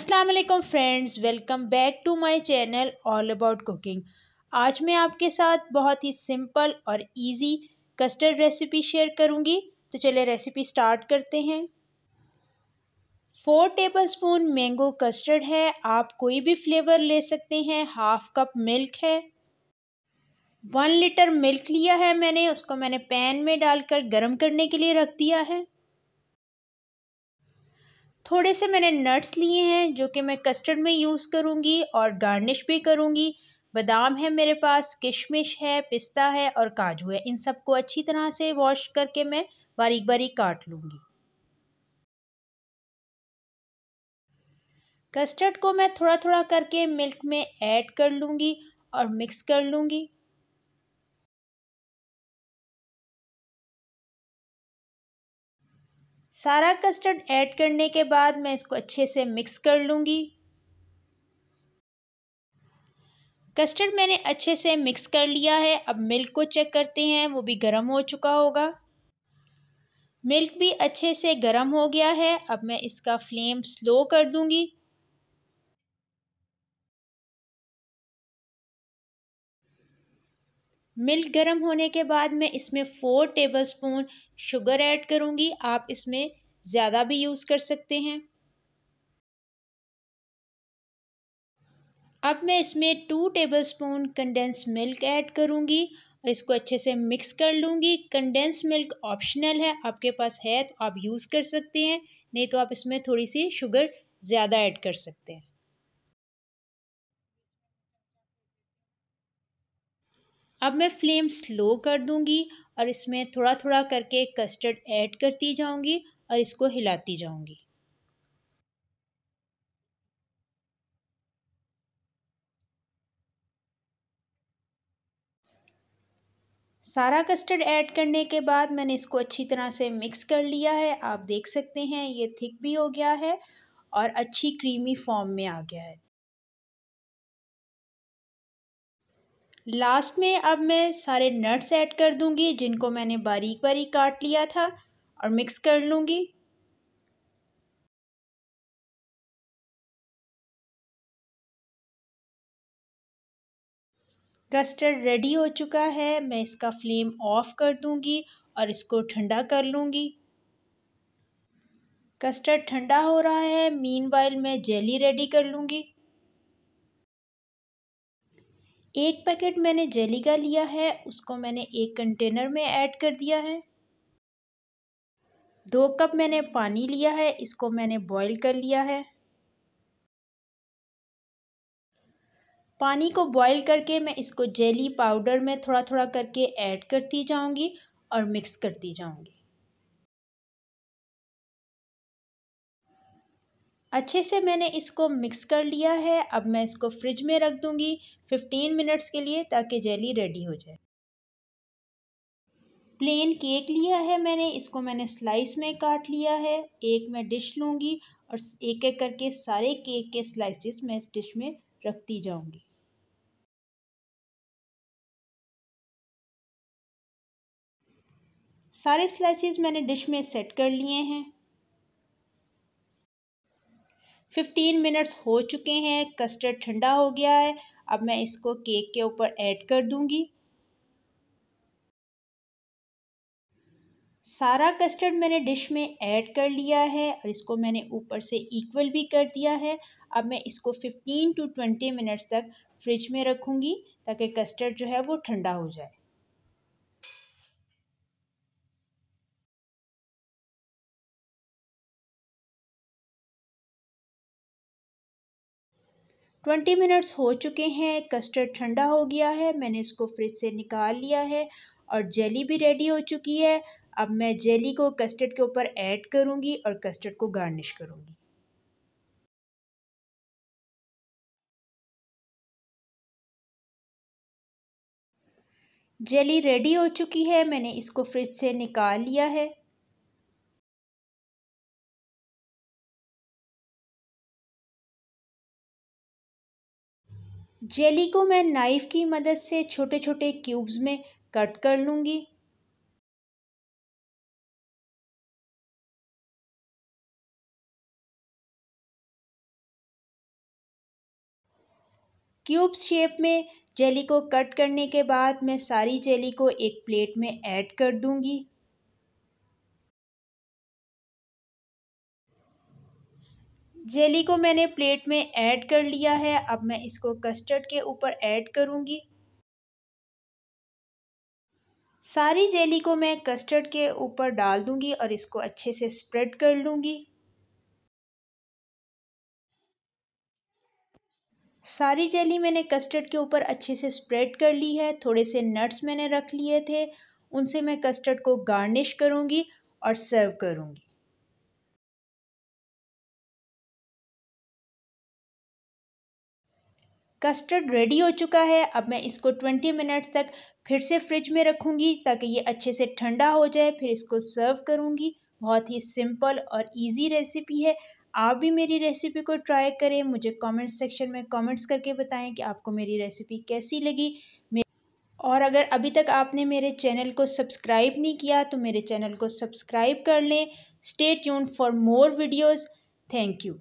अस्सलाम वालेकुम friends welcome back to my channel all about cooking आज मैं आपके साथ बहुत ही सिंपल और इजी कस्टर्ड रेसिपी शेयर करूंगी तो चलिए रेसिपी स्टार्ट करते हैं फोर टेबलस्पून मैंगो कस्टर्ड है आप कोई भी फ्लेवर ले सकते हैं हाफ कप मिल्क है वन लीटर मिल्क लिया है मैंने उसको मैंने पैन में डालकर गर्म करने के लिए रख दिया है थोड़े से मैंने नट्स लिए हैं जो कि मैं कस्टर्ड में यूज़ करूँगी और गार्निश भी करूँगी बादाम है मेरे पास किशमिश है पिस्ता है और काजू है इन सबको अच्छी तरह से वॉश करके मैं बारीक बारीक काट लूँगी कस्टर्ड को मैं थोड़ा थोड़ा करके मिल्क में ऐड कर लूँगी और मिक्स कर लूँगी सारा कस्टर्ड ऐड करने के बाद मैं इसको अच्छे से मिक्स कर लूँगी कस्टर्ड मैंने अच्छे से मिक्स कर लिया है अब मिल्क को चेक करते हैं वो भी गर्म हो चुका होगा मिल्क भी अच्छे से गर्म हो गया है अब मैं इसका फ्लेम स्लो कर दूँगी मिल्क गर्म होने के बाद मैं इसमें फ़ोर टेबलस्पून शुगर ऐड करूँगी आप इसमें ज़्यादा भी यूज़ कर सकते हैं अब मैं इसमें two tablespoon condense milk add करूँगी और इसको अच्छे से मिक्स कर लूँगी कंडेंस मिल्क ऑप्शनल है आपके पास है तो आप यूज़ कर सकते हैं नहीं तो आप इसमें थोड़ी सी शुगर ज़्यादा ऐड कर सकते हैं अब मैं फ्लेम स्लो कर दूंगी और इसमें थोड़ा थोड़ा करके कस्टर्ड ऐड करती जाऊंगी और इसको हिलाती जाऊंगी सारा कस्टर्ड ऐड करने के बाद मैंने इसको अच्छी तरह से मिक्स कर लिया है आप देख सकते हैं ये थिक भी हो गया है और अच्छी क्रीमी फॉर्म में आ गया है लास्ट में अब मैं सारे नट्स ऐड कर दूंगी जिनको मैंने बारीक बारीक काट लिया था और मिक्स कर लूँगी कस्टर्ड रेडी हो चुका है मैं इसका फ्लेम ऑफ कर दूंगी और इसको ठंडा कर लूँगी कस्टर्ड ठंडा हो रहा है मीन मैं जेली रेडी कर लूँगी एक पैकेट मैंने जेली का लिया है उसको मैंने एक कंटेनर में ऐड कर दिया है दो कप मैंने पानी लिया है इसको मैंने बॉईल कर लिया है पानी को बॉईल करके मैं इसको जेली पाउडर में थोड़ा थोड़ा करके ऐड करती जाऊंगी और मिक्स करती जाऊंगी अच्छे से मैंने इसको मिक्स कर लिया है अब मैं इसको फ्रिज में रख दूंगी फिफ्टीन मिनट्स के लिए ताकि जेली रेडी हो जाए प्लेन केक लिया है मैंने इसको मैंने स्लाइस में काट लिया है एक मैं डिश लूँगी और एक एक करके सारे केक के स्लाइसेस मैं इस डिश में रखती जाऊँगी सारे स्लाइसेस मैंने डिश में सेट कर लिए हैं फिफ्टीन मिनट्स हो चुके हैं कस्टर्ड ठंडा हो गया है अब मैं इसको केक के ऊपर ऐड कर दूंगी सारा कस्टर्ड मैंने डिश में ऐड कर लिया है और इसको मैंने ऊपर से इक्वल भी कर दिया है अब मैं इसको 15 टू 20 मिनट्स तक फ्रिज में रखूँगी ताकि कस्टर्ड जो है वो ठंडा हो जाए ट्वेंटी मिनट्स हो चुके हैं कस्टर्ड ठंडा हो गया है मैंने इसको फ्रिज से निकाल लिया है और जेली भी रेडी हो चुकी है अब मैं जेली को कस्टर्ड के ऊपर ऐड करूँगी और कस्टर्ड को गार्निश करूँगी जेली रेडी हो चुकी है मैंने इसको फ्रिज से निकाल लिया है जेली को मैं नाइफ़ की मदद से छोटे छोटे क्यूब्स में कट कर लूँगी क्यूब शेप में जेली को कट करने के बाद मैं सारी जेली को एक प्लेट में ऐड कर दूंगी जेली को मैंने प्लेट में ऐड कर लिया है अब मैं इसको कस्टर्ड के ऊपर ऐड करूँगी सारी जेली को मैं कस्टर्ड के ऊपर डाल दूंगी और इसको अच्छे से स्प्रेड कर लूँगी सारी जेली मैंने कस्टर्ड के ऊपर अच्छे से स्प्रेड कर ली है थोड़े से नट्स मैंने रख लिए थे उनसे मैं कस्टर्ड को गार्निश करूँगी और सर्व करूँगी कस्टर्ड रेडी हो चुका है अब मैं इसको ट्वेंटी मिनट्स तक फिर से फ्रिज में रखूँगी ताकि ये अच्छे से ठंडा हो जाए फिर इसको सर्व करूँगी बहुत ही सिंपल और इजी रेसिपी है आप भी मेरी रेसिपी को ट्राई करें मुझे कमेंट सेक्शन में कमेंट्स करके बताएं कि आपको मेरी रेसिपी कैसी लगी और अगर अभी तक आपने मेरे चैनल को सब्सक्राइब नहीं किया तो मेरे चैनल को सब्सक्राइब कर लें stay tune for more videos thank you